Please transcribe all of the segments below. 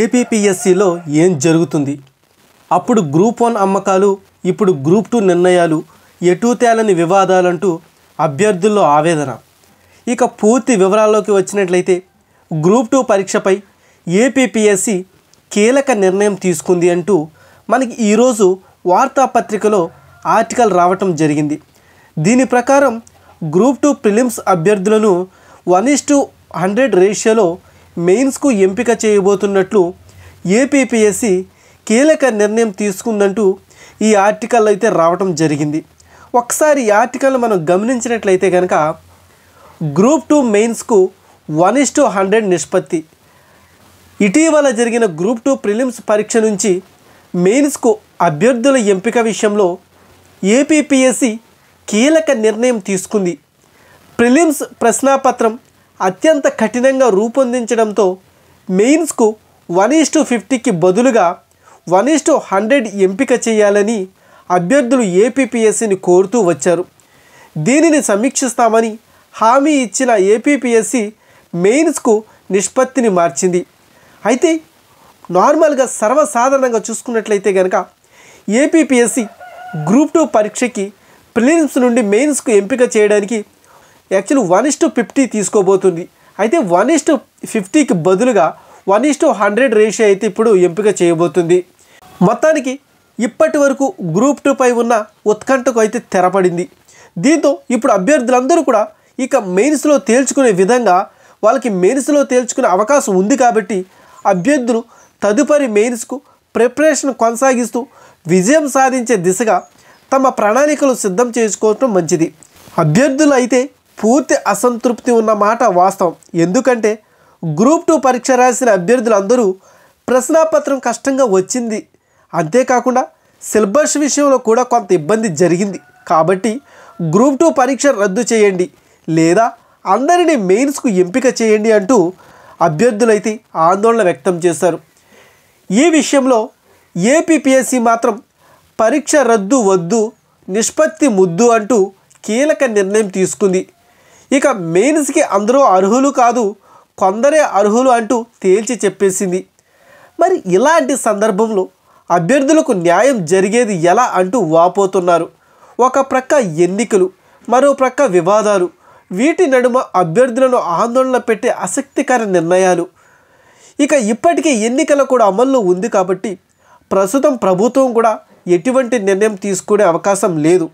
ఏపీపీఎస్సీలో ఏం జరుగుతుంది అప్పుడు గ్రూప్ వన్ అమ్మకాలు ఇప్పుడు గ్రూప్ టూ నిర్ణయాలు ఎటు తేలని వివాదాలంటూ అభ్యర్థుల్లో ఆవేదన ఇక పూర్తి వివరాల్లోకి వచ్చినట్లయితే గ్రూప్ టూ పరీక్షపై ఏపీపీఎస్సి కీలక నిర్ణయం తీసుకుంది అంటూ మనకి ఈరోజు వార్తాపత్రికలో ఆర్టికల్ రావటం జరిగింది దీని ప్రకారం గ్రూప్ టూ ప్రిలిమ్స్ అభ్యర్థులను వన్ ఇస్ టు హండ్రెడ్ రేషియోలో మెయిన్స్కు ఎంపిక చేయబోతున్నట్లు ఏపీపీఎస్సి కీలక నిర్ణయం తీసుకుందంటూ ఈ ఆర్టికల్ అయితే రావటం జరిగింది ఒకసారి ఈ ఆర్టికల్ మనం గమనించినట్లయితే కనుక గ్రూప్ టూ మెయిన్స్కు వన్ ఇస్ టు హండ్రెడ్ నిష్పత్తి ఇటీవల జరిగిన గ్రూప్ టూ ప్రిలిమ్స్ పరీక్ష నుంచి మెయిన్స్కు అభ్యర్థుల ఎంపిక విషయంలో ఏపీపీఎస్సి కీలక నిర్ణయం తీసుకుంది ప్రిలిమ్స్ ప్రశ్నాపత్రం అత్యంత కఠినంగా రూపొందించడంతో మెయిన్స్కు వన్ ఈస్ టు ఫిఫ్టీకి బదులుగా వన్ ఈస్ టు హండ్రెడ్ ఎంపిక చేయాలని అభ్యర్థులు ఏపీపీఎస్సీని కోరుతూ వచ్చారు దీనిని సమీక్షిస్తామని హామీ ఇచ్చిన ఏపీపీఎస్సీ మెయిన్స్కు నిష్పత్తిని మార్చింది అయితే నార్మల్గా సర్వసాధారణంగా చూసుకున్నట్లయితే కనుక ఏపీపీఎస్సీ గ్రూప్ టూ పరీక్షకి ప్రిలిమ్స్ నుండి మెయిన్స్కు ఎంపిక చేయడానికి actual one is to fifty తీసుకోబోతుంది అయితే వన్ ఇస్ టు ఫిఫ్టీకి బదులుగా one is to hundred ratio అయితే ఇప్పుడు ఎంపిక చేయబోతుంది మొత్తానికి ఇప్పటి వరకు గ్రూప్ టూపై ఉన్న ఉత్కంఠకు అయితే తెరపడింది దీంతో ఇప్పుడు అభ్యర్థులందరూ కూడా ఇక మెయిన్స్లో తేల్చుకునే విధంగా వాళ్ళకి మెయిన్స్లో తేల్చుకునే అవకాశం ఉంది కాబట్టి అభ్యర్థులు తదుపరి మెయిన్స్కు ప్రిపరేషన్ కొనసాగిస్తూ విజయం సాధించే దిశగా తమ ప్రణాళికలు సిద్ధం చేసుకోవటం మంచిది అభ్యర్థులు అయితే పూర్తి అసంతృప్తి ఉన్న మాట వాస్తవం ఎందుకంటే గ్రూప్ టూ పరీక్ష రాసిన అభ్యర్థులందరూ ప్రశ్నాపత్రం కష్టంగా వచ్చింది అంతేకాకుండా సిలబస్ విషయంలో కూడా కొంత ఇబ్బంది జరిగింది కాబట్టి గ్రూప్ టూ పరీక్ష రద్దు చేయండి లేదా అందరినీ మెయిన్స్కు ఎంపిక చేయండి అంటూ అభ్యర్థులైతే ఆందోళన వ్యక్తం చేశారు ఈ విషయంలో ఏపీపీఎస్సీ మాత్రం పరీక్ష రద్దు వద్దు నిష్పత్తి ముద్దు అంటూ కీలక నిర్ణయం తీసుకుంది ఇక మెయిన్స్కి అందరూ అర్హులు కాదు కొందరే అర్హులు అంటూ తేల్చి చెప్పేసింది మరి ఇలాంటి సందర్భంలో అభ్యర్థులకు న్యాయం జరిగేది ఎలా అంటూ వాపోతున్నారు ఒక ప్రక్క ఎన్నికలు మరో ప్రక్క వివాదాలు వీటి నడుమ అభ్యర్థులను ఆందోళన పెట్టే ఆసక్తికర నిర్ణయాలు ఇక ఇప్పటికే ఎన్నికల కూడా అమల్లో ఉంది కాబట్టి ప్రస్తుతం ప్రభుత్వం కూడా ఎటువంటి నిర్ణయం తీసుకునే అవకాశం లేదు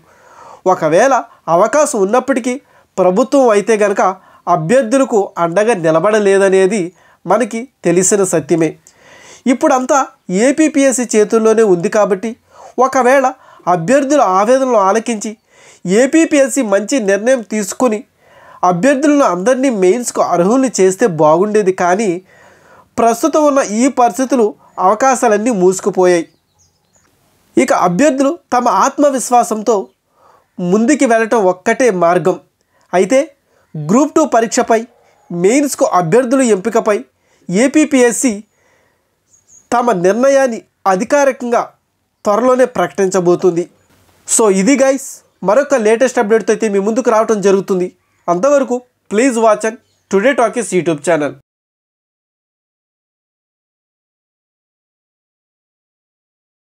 ఒకవేళ అవకాశం ఉన్నప్పటికీ ప్రభుత్వం అయితే గనక అభ్యర్థులకు అండగా నిలబడలేదనేది మనకి తెలిసిన సత్యమే ఇప్పుడంతా ఏపీపీఎస్సీ చేతుల్లోనే ఉంది కాబట్టి ఒకవేళ అభ్యర్థుల ఆవేదనలు ఆలకించి ఏపీపీఎస్సీ మంచి నిర్ణయం తీసుకుని అభ్యర్థులను అందరినీ మెయిన్స్కు అర్హుల్ని చేస్తే బాగుండేది కానీ ప్రస్తుతం ఉన్న ఈ పరిస్థితులు అవకాశాలన్నీ మూసుకుపోయాయి ఇక అభ్యర్థులు తమ ఆత్మవిశ్వాసంతో ముందుకు వెళ్ళటం ఒక్కటే మార్గం అయితే గ్రూప్ టూ పరీక్షపై మెయిన్స్కు అభ్యర్థుల ఎంపికపై ఏపీపీఎస్సి తమ నిర్ణయాన్ని అధికారికంగా త్వరలోనే ప్రకటించబోతుంది సో ఇది గైస్ మరొక లేటెస్ట్ అప్డేట్తో అయితే మీ ముందుకు రావడం జరుగుతుంది అంతవరకు please watch and today talkies YouTube channel